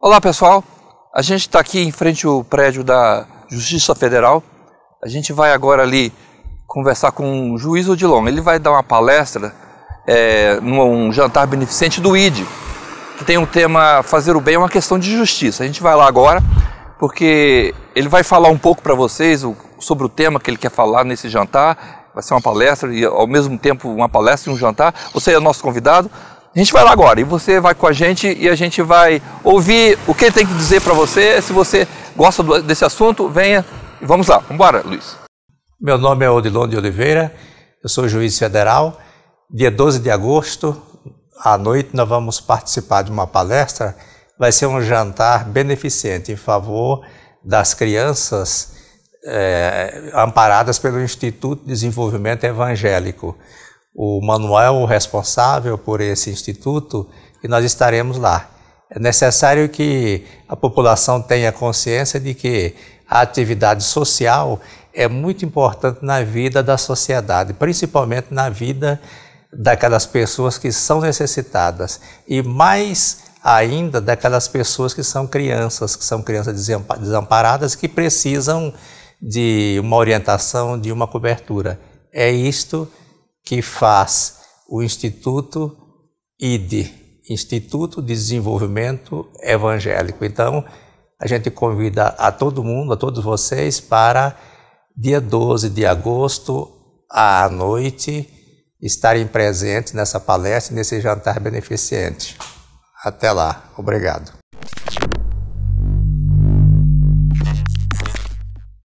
Olá pessoal, a gente está aqui em frente ao prédio da Justiça Federal. A gente vai agora ali conversar com o juiz Odilon. Ele vai dar uma palestra é, num jantar beneficente do ID, que tem o um tema Fazer o Bem é uma questão de justiça. A gente vai lá agora porque ele vai falar um pouco para vocês sobre o tema que ele quer falar nesse jantar. Vai ser uma palestra e ao mesmo tempo uma palestra e um jantar. Você é nosso convidado. A gente vai lá agora e você vai com a gente e a gente vai ouvir o que ele tem que dizer para você. Se você gosta do, desse assunto, venha e vamos lá. Vamos embora, Luiz. Meu nome é Odilon de Oliveira, eu sou juiz federal. Dia 12 de agosto, à noite, nós vamos participar de uma palestra. Vai ser um jantar beneficente em favor das crianças é, amparadas pelo Instituto de Desenvolvimento Evangélico o Manuel responsável por esse instituto e nós estaremos lá. É necessário que a população tenha consciência de que a atividade social é muito importante na vida da sociedade, principalmente na vida daquelas pessoas que são necessitadas e mais ainda daquelas pessoas que são crianças, que são crianças desamparadas que precisam de uma orientação, de uma cobertura. É isto que faz o Instituto IDE, Instituto de Desenvolvimento Evangélico. Então, a gente convida a todo mundo, a todos vocês, para dia 12 de agosto, à noite, estarem presentes nessa palestra, nesse jantar beneficente. Até lá. Obrigado.